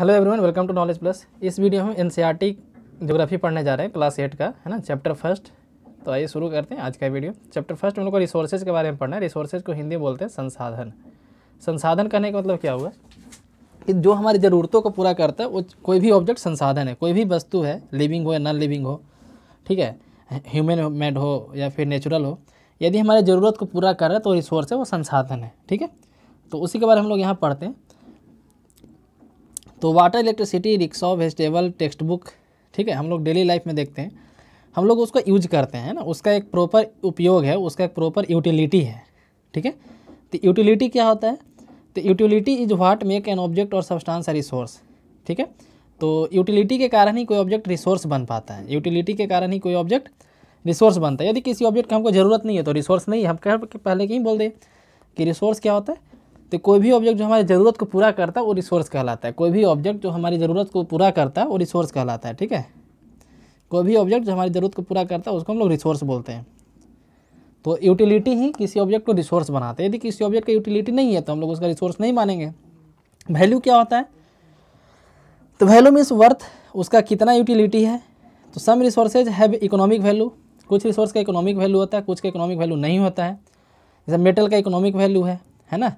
hello everyone welcome to knowledge plus इस video में NCERT geography पढ़ने जा रहे हैं क्लास एट का है ना चैप्टर फर्स्ट तो आइए शुरू करते हैं आज का वीडियो चैप्टर फर्स्ट उनको रिसोर्सेज के बारे में पढ़ना है रिसोर्सेज को हिंदी बोलते हैं संसाधन संसाधन कहने का मतलब क्या हुआ कि जो हमारी ज़रूरतों को पूरा करता है वो कोई भी ऑब्जेक्ट संसाधन है कोई भी वस्तु है लिविंग हो या नॉन लिविंग हो ठीक है ह्यूमन मेड हो या फिर नेचुरल हो यदि हमारी ज़रूरत को पूरा कर रहा है तो रिसोर्स है वो संसाधन है ठीक है तो उसी के बारे में हम लोग यहाँ पढ़ते हैं तो water electricity rickshaw vegetable textbook ठीक है हम लोग डेली लाइफ में देखते हैं हम लोग उसका यूज करते हैं ना उसका एक प्रॉपर उपयोग है उसका एक प्रॉपर यूटिलिटी है ठीक है तो यूटिलिटी क्या होता है तो utility is what make an object और सब्सटेंस अ रिसोर्स ठीक है तो यूटिलिटी के कारण ही कोई ऑब्जेक्ट रिसोर्स बन पाता है यूटिलिटी के कारण ही कोई ऑब्जेक्ट रिसोर्स बनता है यदि किसी ऑब्जेक्ट का हमको ज़रूरत नहीं है तो रिसोर्स नहीं है हम कह पहले कहीं बोल दें कि रिसोर्स क्या होता है तो कोई भी ऑब्जेक्ट जो हमारी ज़रूरत को पूरा करता है वो रिसोर्स कहलाता है कोई भी ऑब्जेक्ट जो हमारी ज़रूरत को पूरा करता है वो रिसोर्स कहलाता है ठीक है कोई भी ऑब्जेक्ट जो हमारी ज़रूरत को पूरा करता है उसको हम लोग रिसोर्स बोलते हैं तो यूटिलिटी ही किसी ऑब्जेक्ट को रिसोर्स बनाते हैं यदि किसी ऑब्जेक्ट का यूटिलिटी नहीं है तो हम लोग उसका रिसोर्स नहीं मानेंगे वैल्यू क्या होता है तो वैल्यू मीन्स वर्थ उसका कितना यूटिलिटी है तो some resources have economic value कुछ रिसोर्स का इकोनॉमिक वैल्यू होता है कुछ का इकोनॉमिक वैल्यू नहीं होता है जैसे मेटल का इकोनॉमिक वैल्यू है है ना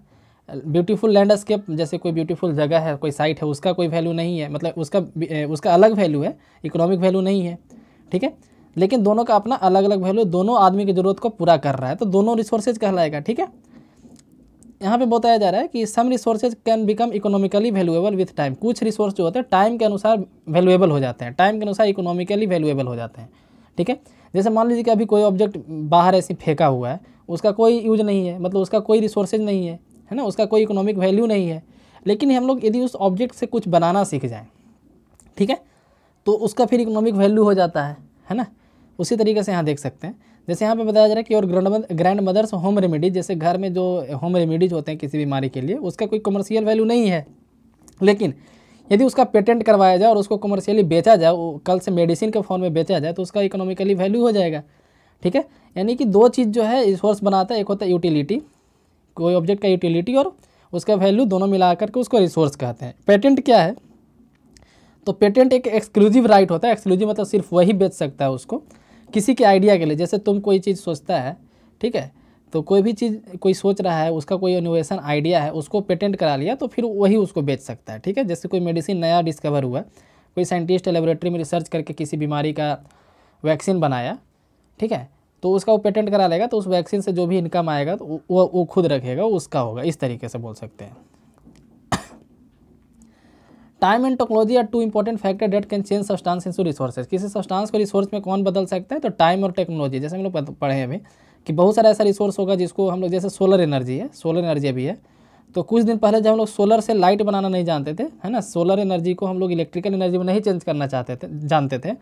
ब्यूटीफुल लैंडस्केप जैसे कोई ब्यूटीफुल जगह है कोई साइट है उसका कोई वैल्यू नहीं है मतलब उसका उसका अलग वैल्यू है इकोनॉमिक वैल्यू नहीं है ठीक है लेकिन दोनों का अपना अलग अलग वैल्यू दोनों आदमी की ज़रूरत को पूरा कर रहा है तो दोनों रिसोर्सेज कहलाएगा ठीक है यहाँ पे बताया जा रहा है कि some resources can become economically valuable with time कुछ रिसोर्स जो होते हैं टाइम के अनुसार वैल्यूएबल हो जाते हैं टाइम के अनुसार इकोनॉमिकली वैल्यूएबल हो जाते हैं ठीक है जैसे मान लीजिए कि अभी कोई ऑब्जेक्ट बाहर ऐसे फेंका हुआ है उसका कोई यूज नहीं है मतलब उसका कोई रिसोर्सेज नहीं है है ना उसका कोई इकोनॉमिक वैल्यू नहीं है लेकिन हम लोग यदि उस ऑब्जेक्ट से कुछ बनाना सीख जाएँ ठीक है तो उसका फिर इकोनॉमिक वैल्यू हो जाता है है ना उसी तरीके से यहाँ देख सकते हैं जैसे यहाँ पे बताया जा रहा है कि और grand grandmother's home remedies जैसे घर में जो होम रेमेडीज होते हैं किसी बीमारी के लिए उसका कोई कमर्शियल वैल्यू नहीं है लेकिन यदि उसका पेटेंट करवाया जाए और उसको कमर्शियली बेचा जाए कल से मेडिसिन के फॉर्म में बेचा जाए तो उसका इकोनॉमिकली वैल्यू हो जाएगा ठीक है यानी कि दो चीज़ जो है रिसोर्स बनाता है एक होता है यूटिलिटी कोई ऑब्जेक्ट का यूटिलिटी और उसका वैल्यू दोनों मिला करके उसको रिसोर्स कहते हैं पेटेंट क्या है तो पेटेंट एक एक्सक्लूसिव राइट होता है एक्सक्लूसिव मतलब सिर्फ वही बेच सकता है उसको किसी के आइडिया के लिए जैसे तुम कोई चीज़ सोचता है ठीक है तो कोई भी चीज़ कोई सोच रहा है उसका कोई इनोवेशन आइडिया है उसको पेटेंट करा लिया तो फिर वही उसको बेच सकता है ठीक है जैसे कोई मेडिसिन नया डिस्कवर हुआ कोई साइंटिस्ट लेबोरेटरी में रिसर्च करके किसी बीमारी का वैक्सीन बनाया ठीक है तो उसका वो पेटेंट करा लेगा तो उस वैक्सीन से जो भी इनकम आएगा तो वो वो खुद रखेगा उसका होगा इस तरीके से बोल सकते हैं time and technology are two important factor that can change substance into resources किसी सब्सटेंस को रिसोर्स में कौन बदल सकता है तो टाइम और टेक्नोलॉजी जैसे हम लोग पढ़े हैं अभी कि बहुत सारा ऐसा रिसोर्स होगा जिसको हम लोग जैसे सोलर एनर्जी है सोलर एनर्जी अभी है तो कुछ दिन पहले जब हम लोग सोलर से लाइट बनाना नहीं जानते थे है ना सोलर एनर्जी को हम लोग इलेक्ट्रिकल एनर्जी में नहीं चेंज करना चाहते थे जानते थे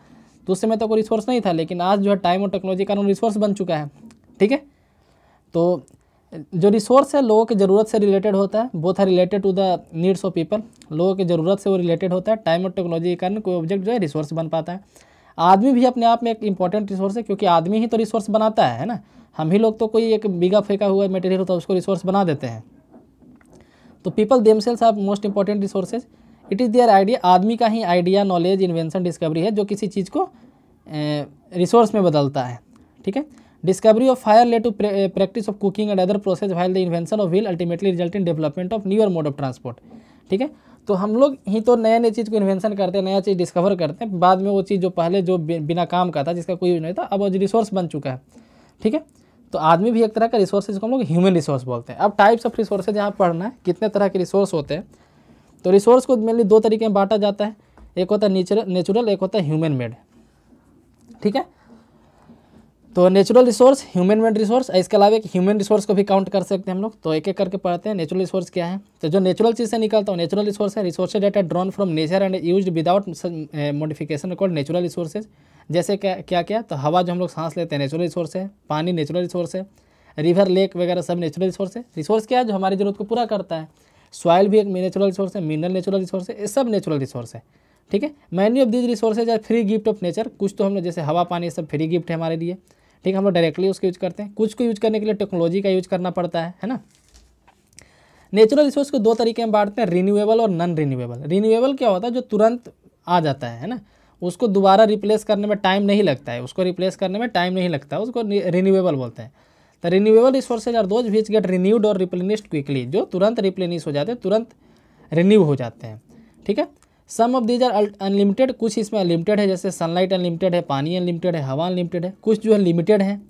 तो उस समय तक तो कोई रिसोर्स नहीं था लेकिन आज जो है टाइम और टेक्नोलॉजी का रिसोर्स बन चुका है ठीक है तो जो रिसोर्स है लोगों की ज़रूरत से रिलेटेड होता है both are related to the needs of people लोगों की ज़रूरत से वो रिलेटेड होता है टाइम और टेक्नोलॉजी के कारण कोई ऑब्जेक्ट जो है रिसोर्स बन पाता है आदमी भी अपने आप में एक इंपॉर्टेंट रिसोर्स है क्योंकि आदमी ही तो रिसोर्स बनाता है है ना हम ही लोग तो कोई एक बीघा फेंका हुआ मटेरियल होता है उसको रिसोर्स बना देते हैं तो people themselves are most important resources it is their idea आदमी का ही आइडिया नॉलेज इन्वेंशन डिस्कवरी है जो किसी चीज़ को रिसोर्स में बदलता है ठीक है discovery of fire led to practice of cooking and other process while the invention of wheel ultimately result in development of newer mode of transport ठीक है तो हम लोग ही तो नए नए चीज़ को इन्वेंशन करते हैं नया चीज़ डिस्कवर करते हैं बाद में वो चीज़ जो पहले जो बिना काम का था जिसका कोई नहीं था अब वो रिसोर्स बन चुका है ठीक है तो आदमी भी एक तरह का रिसोर्स जिसको हम लोग ह्यूमन रिसोर्स बोलते हैं अब टाइप्स ऑफ रिसोर्सेज यहाँ पढ़ना है कितने तरह के रिसोर्स होते हैं तो रिसोर्स को मेनली दो तरीके में बांटा जाता है एक होता है नेचुरल एक होता है ह्यूमन मेड ठीक है तो natural resource human made resource इसके अलावा एक ह्यूमन रिसोर्स को भी काउंट कर सकते हैं हम लोग तो एक एक करके पढ़ते हैं नेचुरल रिसोर्स क्या है तो जो नेचुरल चीज़ से निकलता है नेचुरल रिसोर्स है resource data drawn from nature and used without modification called natural resources जैसे क्या क्या क्या तो हवा जो हम लोग सांस लेते हैं नेचुरल रिसोर्स है पानी नेचुरल रिसोर्स है रिवर लेक वगैरह सब नेचुरल रिसोर्स है रिसोर्स क्या है जो हमारी जरूरत को पूरा करता है सॉयल भी एक नेचुरल रिसोर्स है मिनरल नेचुरल रिसोर्स है ये सब नेचुरल रिसोर्स है ठीक है many of these resources are free gift of nature कुछ तो हम लोग जैसे हवा पानी सब फ्री गिफ्ट है हमारे लिए ठीक है हम लोग डायरेक्टली उसका यूज करते हैं कुछ को यूज करने के लिए टेक्नोलॉजी का यूज करना पड़ता है है ना नेचुरल रिसोर्स को दो तरीके में बांटते हैं रिन्यूएबल और नॉन रिन्यूएबल रिन्यूएबल क्या होता है जो तुरंत आ जाता है है ना उसको दोबारा रिप्लेस करने में टाइम नहीं लगता है उसको रिप्लेस करने में टाइम नहीं लगता उसको रिन्यूएबल बोलते हैं the renewable resources are those which get renewed और रिप्लेनिश्ड क्विकली जो तुरंत रिप्लेनिश हो जाते हैं तुरंत रिन्यू हो जाते हैं ठीक है some of these are unlimited कुछ इसमें अनलिमिटेड है जैसे सनलाइट अनलिमिटेड है पानी अनलिमिटेड है हवा अनलिमिटेड है कुछ जो है लिमिटेड है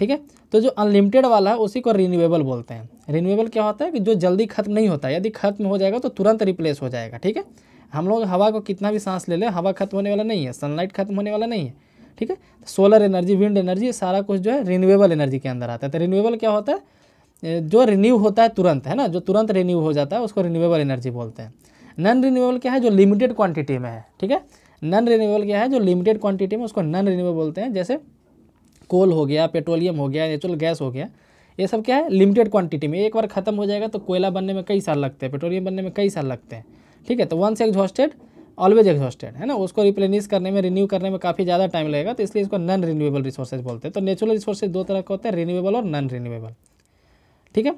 ठीक है तो जो अनलिमिटेड वाला है उसी को रिन्यूएबल बोलते हैं रिन्यूएबल क्या होता है कि जो जल्दी खत्म नहीं होता यदि खत्म हो जाएगा तो तुरंत रिप्लेस हो जाएगा ठीक है हम लोग हवा को कितना भी सांस ले लें हवा खत्म होने वाला नहीं है सनलाइट खत्म होने वाला नहीं है ठीक है सोलर एनर्जी विंड एनर्जी सारा कुछ जो है रिन्यूएबल एनर्जी के अंदर आता है तो रिन्यूएबल क्या होता है जो रिन्यू होता है तुरंत है ना जो तुरंत रिन्यू हो जाता है उसको रिन्यूएबल एनर्जी बोलते हैं नॉन रिन्यूएबल क्या है जो लिमिटेड क्वांटिटी में है ठीक है नॉन रिन्यूएबल क्या है जो लिमिटेड क्वांटिटी में उसको नॉन रिन्यूएबल बोलते हैं जैसे कोल हो गया पेट्रोलियम हो गया नेचुरल गैस हो गया ये सब क्या है लिमिटेड क्वांटिटी में एक बार ख़त्म हो जाएगा तो कोयला बनने में कई साल लगते हैं पेट्रोलियम बनने में कई साल लगते हैं ठीक है तो वंस एग्जॉस्टेड ऑलवेज एग्जॉस्टेड है ना उसको रिप्लेनिश करने में रिन्यू करने में काफ़ी ज़्यादा टाइम लगेगा तो इसलिए इसको नॉन रिन्यूएबल रिसोर्सेज बोलते हैं तो नेचुरल रिसोर्सेज दो तरह के होते हैं रिन्यूएबल और नॉन रिन्यूएबल ठीक है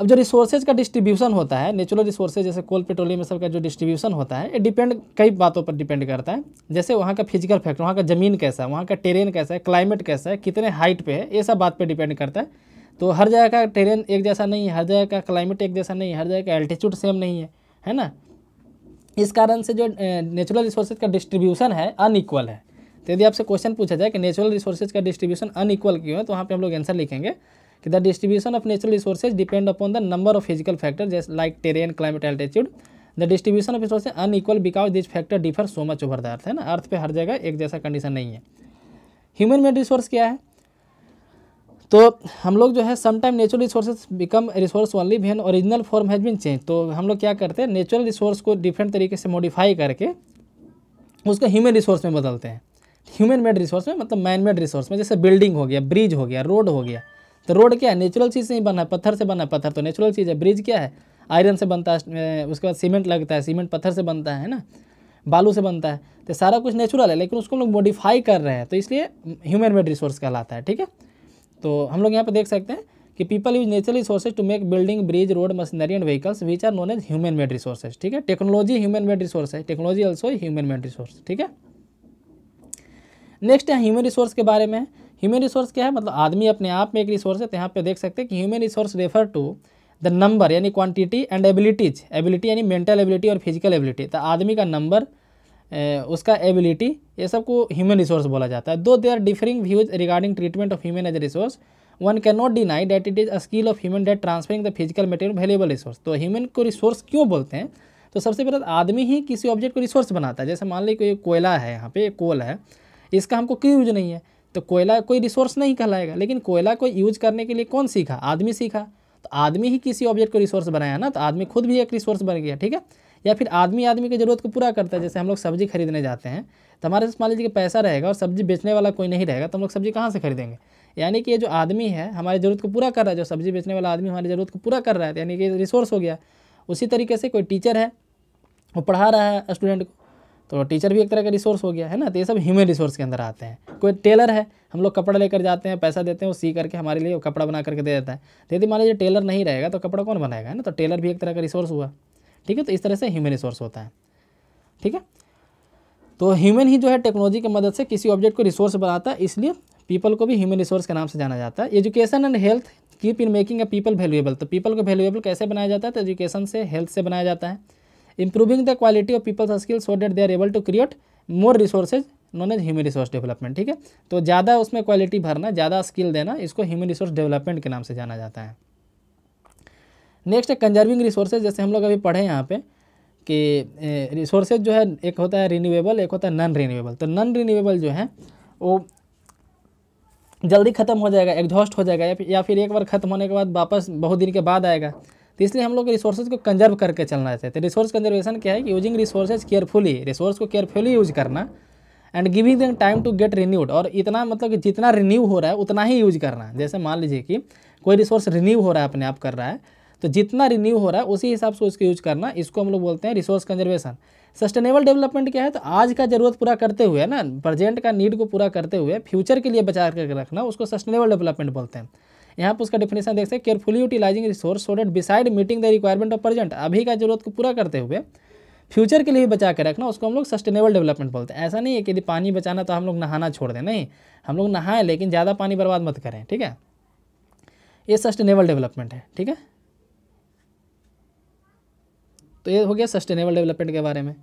अब जो रिसोर्सेज का डिस्ट्रीब्यूशन होता है नेचुरल रिसोर्सेज जैसे कोल पेट्रोलियम सब का जो डिस्ट्रीब्यूशन होता है ये डिपेंड कई बातों पर डिपेंड करता है जैसे वहाँ का फिजिकल फैक्टर वहाँ का ज़मीन कैसा है वहाँ का टेरेन कैसा है क्लाइमेट कैसा है कितने हाइट पे है ये सब बात पे डिपेंड करता है तो हर जगह का टेरेन एक जैसा नहीं है हर जगह का क्लाइमेट एक जैसा नहीं है हर जगह का एल्टीट्यूड सेम नहीं है है ना इस कारण से जो नेचुरल रिसोर्सेज का डिस्ट्रीब्यूशन है अनइक्वल है तो यदि आपसे क्वेश्चन पूछा जाए कि नेचुरल रिसोर्सेज का डिस्ट्रीब्यूशन अनइक्वल क्यों है तो वहाँ पे हम लोग आंसर लिखेंगे कि the distribution of natural resources depend upon the number of physical factor जैसे like terrain climate altitude the distribution of resources unequal because this factor differ so much over the earth है ना अर्थ पे हर जगह एक जैसा condition नहीं है human made resource क्या है तो हम लोग जो है sometime natural resources become resource only when original form has been change तो हम लोग क्या करते हैं नेचुरल रिसोर्स को डिफरेंट तरीके से मॉडिफाई करके उसको ह्यूमन रिसोर्स में बदलते हैं ह्यूमन मेड रिसोर्स में मतलब मैन मेड रिसोर्स में जैसे बिल्डिंग हो गया ब्रिज हो गया रोड हो गया तो रोड क्या है नेचुरल चीज़ से ही बना है पत्थर से बना है पत्थर तो नेचुरल चीज़ है ब्रिज क्या है आयरन से बनता है उसके बाद सीमेंट लगता है सीमेंट पत्थर से बनता है ना बालू से बनता है तो सारा कुछ नेचुरल है लेकिन उसको हम लोग मॉडिफाई कर रहे हैं तो इसलिए ह्यूमन मेड रिसोर्स कहलाता है ठीक है तो हम लोग यहाँ पर देख सकते हैं कि people use natural resources to make building bridge road machinery and vehicles which are known as human made resources ठीक है टेक्नोलॉजी ह्यूमन मेड रिसोर्स है technology also human made resource ठीक है नेक्स्ट है ह्यूमन रिसोर्स के बारे में human resource क्या है मतलब आदमी अपने आप में एक रिसोर्स है तो यहाँ पे देख सकते हैं कि human resource refer to the number यानी क्वांटिटी एंड एबिलिटीज एबिलिटी यानी मेंटल एबिलिटी और फिजिकल एबिलिटी तो आदमी का नंबर उसका एबिलिटी ये सब को ह्यूमन रिसोर्स बोला जाता है though they are differing views regarding treatment of human as resource one can not deny that it is a skill of human that transferring the physical material valuable resource तो human को resource क्यों बोलते हैं तो सबसे पहले तो आदमी ही किसी ऑब्जेक्ट को रिसोर्स बनाता है जैसे मान ली कोई कोयला है यहाँ पे कोल है इसका हमको क्यों यूज नहीं है तो कोयला कोई रिसोर्स नहीं कहलाएगा लेकिन कोयला को यूज करने के लिए कौन सीखा आदमी सीखा तो आदमी ही किसी ऑब्जेक्ट को रिसोर्स बनाया ना तो आदमी खुद भी एक रिसोर्स बन गया ठीक है या फिर आदमी आदमी की ज़रूरत को पूरा करता है जैसे हम लोग सब्ज़ी खरीदने जाते हैं तो हमारे मान लीजिए कि पैसा रहेगा और सब्ज़ी बेचने वाला कोई नहीं रहेगा तो हम लोग सब्ज़ी कहाँ से खरीदेंगे यानी कि ये जो आदमी है हमारी ज़रूरत को पूरा कर रहा है जो सब्ज़ी बेचने वाला आदमी हमारी ज़रूरत को पूरा कर रहा है यानी कि रिसोर्स हो गया उसी तरीके से कोई टीचर है वो पढ़ा रहा है स्टूडेंट को तो टीचर भी एक तरह का रिसोर्स हो गया है ना तो ये सब ह्यूमन रिसोर्स के अंदर आते हैं कोई टेलर है हम लोग कपड़ा लेकर जाते हैं पैसा देते हैं वो सी करके हमारे लिए वो कपड़ा बना करके दे देता है तो यदि मान लीजिए टेलर नहीं रहेगा तो कपड़ा कौन बनाएगा है ना तो टेलर भी एक तरह का रिसोर्स हुआ ठीक है तो इस तरह से ह्यूमन रिसोर्स होता है ठीक है तो ह्यूमन ही जो है टेक्नोलॉजी की मदद से किसी ऑब्जेक्ट को रिसोर्स बनाता है इसलिए पीपल को भी ह्यूमन रिसोर्स के नाम से जाना जाता है education and health keep in making a people valuable तो पीपल को वैल्यूएबल कैसे बनाया जाता है तो एजुकेशन से हेल्थ से बनाया जाता है improving the quality of people's skill so that they are able to create more resources known as human resource development ठीक है तो ज़्यादा उसमें क्वालिटी भरना ज़्यादा स्किल देना इसको ह्यूमन रिसोर्स डेवलपमेंट के नाम से जाना जाता है नेक्स्ट है कंजर्विंग रिसोर्सेज जैसे हम लोग अभी पढ़े यहाँ पे कि रिसोर्सेज जो है एक होता है रीन्यूएबल एक होता है नॉन रिन्यूएबल तो नॉन रीन्यूएबल जो है वो जल्दी ख़त्म हो जाएगा एग्जॉस्ट हो जाएगा या फिर एक बार ख़त्म होने के बाद वापस बहुत दिन के बाद आएगा तो इसलिए हम लोग रिसोर्सेज को कंजर्व करके चलना चाहते तो रिसोर्स कंजर्वेशन क्या है कि यूजिंग रिसोर्सेज केयरफुली रिसोर्स को केयरफुली यूज करना and giving them time to get renewed और इतना मतलब कि जितना रिन्यू हो रहा है उतना ही यूज करना जैसे मान लीजिए कि कोई रिसोर्स रिन्यू हो रहा है अपने आप कर रहा है तो जितना रिन्यू हो रहा है उसी हिसाब से उसको यूज करना इसको हम लोग बोलते हैं रिसोर्स कंजर्वेशन सस्टेनेबल डेवलपमेंट क्या है तो आज का जरूरत पूरा करते हुए ना प्रेजेंट का नीड को पूरा करते हुए फ्यूचर के लिए बचा करके रखना उसको सस्टेनेबल डेवलपमेंट बोलते हैं यहाँ पर उसका डिफिनेशन देख सकते carefully utilising resource so that beside meeting the requirement of present अभी का जरूरत को पूरा करते हुए फ्यूचर के लिए भी बचा के रखना उसको हम लोग सस्टेनेबल डेवलपमेंट बोलते हैं ऐसा नहीं है कि यदि पानी बचाना तो हम लोग नहाना छोड़ दें नहीं हम लोग नहाएं लेकिन ज़्यादा पानी बर्बाद मत करें ठीक है ये सस्टेनेबल डेवलपमेंट है ठीक है तो ये हो गया सस्टेनेबल डेवलपमेंट के बारे में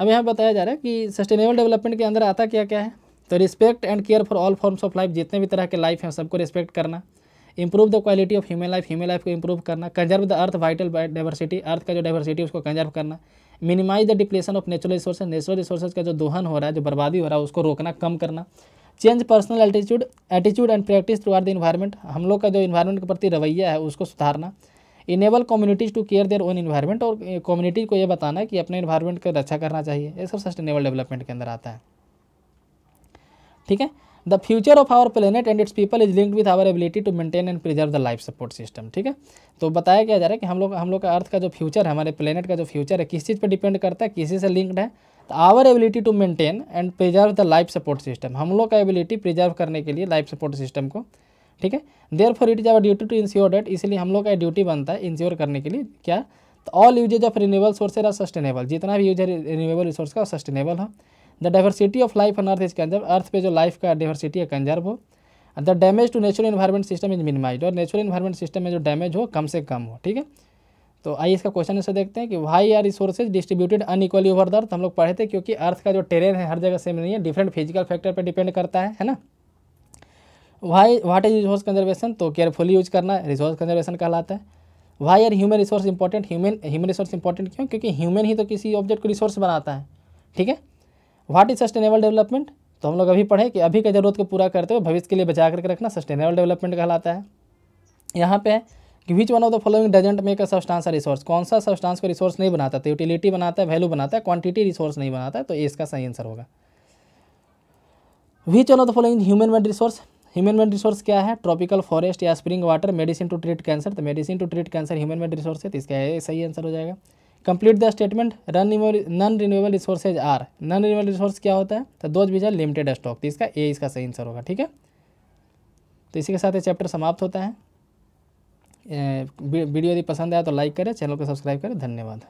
अब यहाँ बताया जा रहा है कि सस्टेनेबल डेवलपमेंट के अंदर आता क्या क्या है तो respect and care for all forms of life जितने भी तरह के लाइफ हैं सबको रिस्पेक्ट करना improve the quality of human life human life को इंप्रूव करना conserve the earth vital diversity earth का जो डाइवर्सिटी उसको कंजर्व करना minimise the depletion of natural resource natural resource का जो दोहन हो रहा है जो बर्बादी हो रहा है उसको रोकना कम करना change personal attitude attitude and practice towards the environment हम लोग का जो इन्वायरमेंट के प्रति रवैया है उसको सुधारना enable communities to care their own environment और कम्युनिटी को ये बताना है कि अपने इन्वायरमेंट का रक्षा करना चाहिए ये सब सस्टेनेबल डेवलपमेंट के अंदर आता है ठीक है the future of our planet and its people is linked with our ability to maintain and preserve the life support system ठीक है तो बताया क्या जा रहा है कि हम लोग हम लोग का अर्थ का जो फ्यूचर है हमारे प्लेनेट का जो फ्यूचर है किस चीज़ पर डिपेंड करता है किसी से लिंक्ड है तो our ability to maintain and preserve the life support system हम लोग का एबिलिटी प्रिजर्व करने के लिए लाइफ सपोर्ट सिस्टम को ठीक है therefore it is our duty to ensure that इसलिए हम लोग का ड्यूटी बनता है इंश्योर करने के लिए क्या तो all usages of renewable sources are sustainable जितना भी यूज है रिन्यूएबल रिसोर्स का सस्टेनेबल है the diversity of life on earth is conserve earth पे जो लाइफ का डाइवर्सिटी है कंजर्व हो the damage to natural environment system is minimise और नेचुरल इन्वायरमेंट सिस्टम में जो डैमेज हो कम से कम हो ठीक है तो आइए इसका क्वेश्चन ऐसे देखते हैं कि why are resources distributed unequally over the earth हम लोग पढ़े थे क्योंकि अर्थ का जो टेरेन है हर जगह सेम नहीं है डिफरेंट फिजिकल फैक्टर पर डिपेंड करता है है ना why what is resource conservation तो केयरफुली यूज करना रिसोर्स कंजर्वेशन कहलाता है why are human resource important human human resource important क्यों क्योंकि ह्यूमन ही तो किसी ऑब्जेक्ट को रिसोर्स बनाता है ठीक है व्हाट इज सस्टेनेबल डेवलपमेंट तो हम लोग अभी पढ़े कि अभी की जरूरत को पूरा करते हुए भविष्य के लिए बचा करके रखना सस्टेनेबल डेवलपमेंट कहलाता है यहाँ पे है कि which one of the following doesn't make a substance resource कौन सा सब्सटेंस को रिसोर्स नहीं बनाता तो यूटिलिटी बनाता है वैल्यू बनाता है क्वांटिटी रिसोर्स नहीं बनाता है तो इसका सही आंसर होगा which one of the following human made resource human made resource क्या है ट्रॉपिकल फॉरेस्ट या spring water medicine to treat cancer तो medicine to treat cancer human made resource है तो इसका सही आंसर हो जाएगा complete the statement run non renewable resources are non renewable resource क्या होता है तो दोज बीज लिमिटेड स्टॉक तो इसका ए इसका सही आंसर होगा ठीक है तो इसी के साथ ये चैप्टर समाप्त होता है वीडियो यदि पसंद आया तो लाइक करें चैनल को सब्सक्राइब करें धन्यवाद